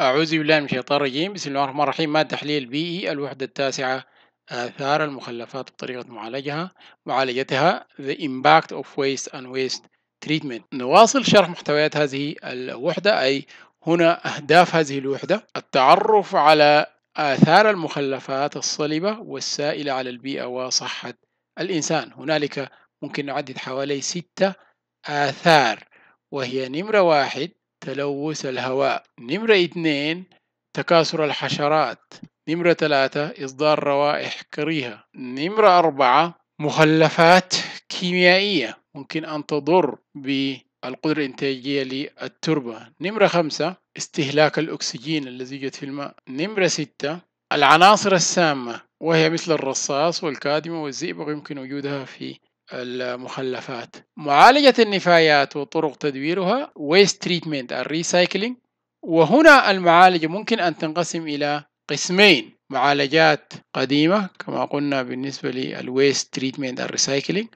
أعوذ بالله من الشيطان الرجيم بسم الله الرحمن الرحيم مادة تحليل بيئي الوحدة التاسعة آثار المخلفات بطريقة معالجها معالجتها The Impact of Waste and Waste Treatment نواصل شرح محتويات هذه الوحدة أي هنا أهداف هذه الوحدة التعرف على آثار المخلفات الصلبة والسائلة على البيئة وصحة الإنسان هنالك ممكن نعدد حوالي ستة آثار وهي نمرة واحد تلوث الهواء نمرة اثنين تكاثر الحشرات نمرة ثلاثة إصدار روائح كريهة نمرة أربعة مخلفات كيميائية ممكن أن تضر بالقدرة الإنتاجية للتربة نمرة خمسة استهلاك الأكسجين الذي يوجد في الماء نمرة ستة العناصر السامة وهي مثل الرصاص والكادمة والزئبق يمكن وجودها في المخلفات معالجة النفايات وطرق تدويرها waste treatment الريسايكلينج وهنا المعالجة ممكن أن تنقسم إلى قسمين معالجات قديمة كما قلنا بالنسبة للويست تريتمنت الريسايكلينج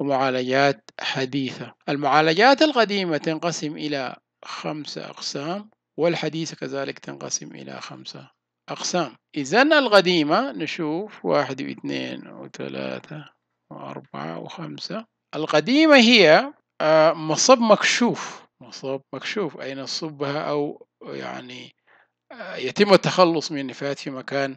ومعالجات حديثة المعالجات القديمة تنقسم إلى خمسة أقسام والحديثة كذلك تنقسم إلى خمسة أقسام إذا القديمة نشوف واحد واثنين وثلاثة وأربعة وخمسة القديمة هي آه، مصب مكشوف مصب مكشوف أين نصبها أو يعني آه، يتم التخلص من النفايات في مكان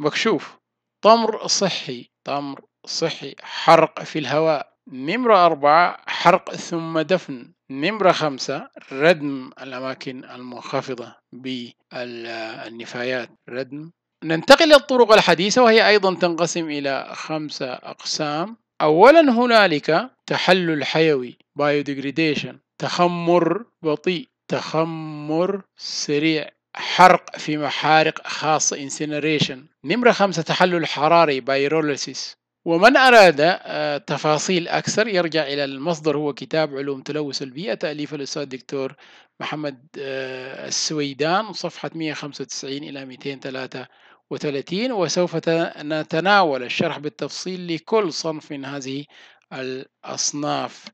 مكشوف طمر صحي طمر صحي حرق في الهواء نمرة أربعة حرق ثم دفن نمرة خمسة ردم الأماكن المنخفضة بالنفايات ردم ننتقل للطرق الحديثة وهي أيضا تنقسم إلى خمسة أقسام أولا هنالك تحلل حيوي biodegradation تخمر بطيء تخمر سريع حرق في محارق خاصة incineration نمرة خمسة تحلل حراري بايروليسيس ومن أراد آه، تفاصيل أكثر يرجع إلى المصدر هو كتاب علوم تلوث البيئة تأليف الأستاذ الدكتور محمد آه، السويدان صفحة 195 إلى 203 وثلاثين وسوف نتناول الشرح بالتفصيل لكل صنف من هذه الأصناف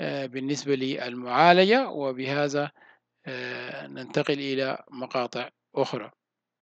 آه، بالنسبة للمعالجة وبهذا آه، ننتقل إلى مقاطع أخرى